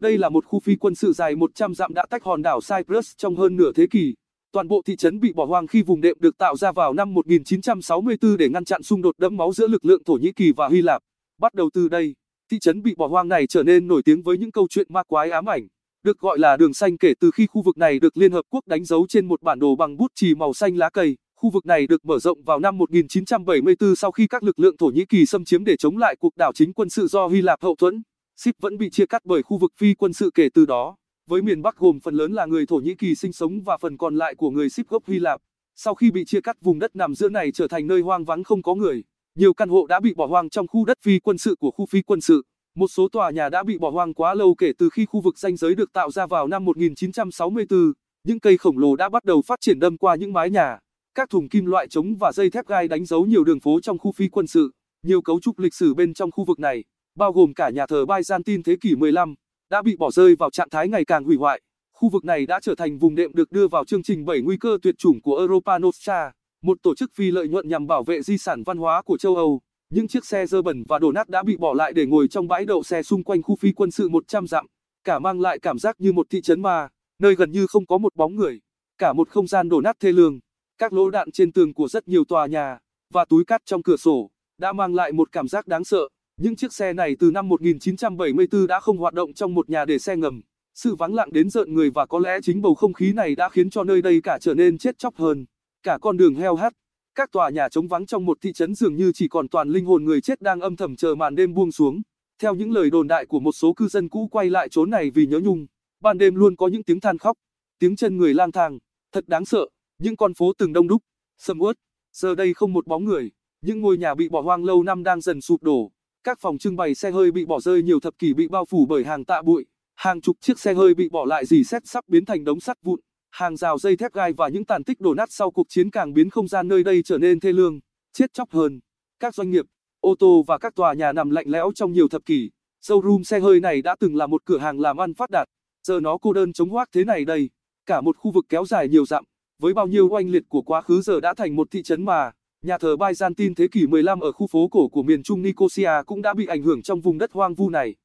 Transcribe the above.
Đây là một khu phi quân sự dài 100 dặm đã tách hòn đảo Cyprus trong hơn nửa thế kỷ. Toàn bộ thị trấn bị bỏ hoang khi vùng đệm được tạo ra vào năm 1964 để ngăn chặn xung đột đẫm máu giữa lực lượng Thổ Nhĩ Kỳ và Hy Lạp. Bắt đầu từ đây, thị trấn bị bỏ hoang này trở nên nổi tiếng với những câu chuyện ma quái ám ảnh, được gọi là đường xanh kể từ khi khu vực này được Liên Hợp Quốc đánh dấu trên một bản đồ bằng bút chì màu xanh lá cây. Khu vực này được mở rộng vào năm 1974 sau khi các lực lượng Thổ Nhĩ Kỳ xâm chiếm để chống lại cuộc đảo chính quân sự do Hy Lạp hậu thuẫn. Sip vẫn bị chia cắt bởi khu vực phi quân sự kể từ đó, với miền Bắc gồm phần lớn là người Thổ Nhĩ Kỳ sinh sống và phần còn lại của người Sip gốc Hy Lạp. Sau khi bị chia cắt vùng đất nằm giữa này trở thành nơi hoang vắng không có người, nhiều căn hộ đã bị bỏ hoang trong khu đất phi quân sự của khu phi quân sự. Một số tòa nhà đã bị bỏ hoang quá lâu kể từ khi khu vực ranh giới được tạo ra vào năm 1964, những cây khổng lồ đã bắt đầu phát triển đâm qua những mái nhà. Các thùng kim loại trống và dây thép gai đánh dấu nhiều đường phố trong khu phi quân sự, nhiều cấu trúc lịch sử bên trong khu vực này bao gồm cả nhà thờ Byzantine thế kỷ 15, đã bị bỏ rơi vào trạng thái ngày càng hủy hoại. Khu vực này đã trở thành vùng đệm được đưa vào chương trình 7 nguy cơ tuyệt chủng của Europa Nostra, một tổ chức phi lợi nhuận nhằm bảo vệ di sản văn hóa của châu Âu. Những chiếc xe dơ bẩn và đổ nát đã bị bỏ lại để ngồi trong bãi đậu xe xung quanh khu phi quân sự 100 dặm, cả mang lại cảm giác như một thị trấn ma, nơi gần như không có một bóng người, cả một không gian đổ nát thê lương. Các lỗ đạn trên tường của rất nhiều tòa nhà và túi cát trong cửa sổ đã mang lại một cảm giác đáng sợ. Những chiếc xe này từ năm 1974 đã không hoạt động trong một nhà để xe ngầm. Sự vắng lặng đến rợn người và có lẽ chính bầu không khí này đã khiến cho nơi đây cả trở nên chết chóc hơn. Cả con đường heo hắt, các tòa nhà trống vắng trong một thị trấn dường như chỉ còn toàn linh hồn người chết đang âm thầm chờ màn đêm buông xuống. Theo những lời đồn đại của một số cư dân cũ quay lại chốn này vì nhớ nhung, ban đêm luôn có những tiếng than khóc, tiếng chân người lang thang, thật đáng sợ. Những con phố từng đông đúc, sầm uất, giờ đây không một bóng người, những ngôi nhà bị bỏ hoang lâu năm đang dần sụp đổ. Các phòng trưng bày xe hơi bị bỏ rơi nhiều thập kỷ bị bao phủ bởi hàng tạ bụi, hàng chục chiếc xe hơi bị bỏ lại dì xét sắp biến thành đống sắt vụn, hàng rào dây thép gai và những tàn tích đổ nát sau cuộc chiến càng biến không gian nơi đây trở nên thê lương, chết chóc hơn. Các doanh nghiệp, ô tô và các tòa nhà nằm lạnh lẽo trong nhiều thập kỷ, showroom xe hơi này đã từng là một cửa hàng làm ăn phát đạt, giờ nó cô đơn chống hoác thế này đây, cả một khu vực kéo dài nhiều dặm, với bao nhiêu oanh liệt của quá khứ giờ đã thành một thị trấn mà Nhà thờ Byzantine thế kỷ 15 ở khu phố cổ của miền Trung Nicosia cũng đã bị ảnh hưởng trong vùng đất hoang vu này.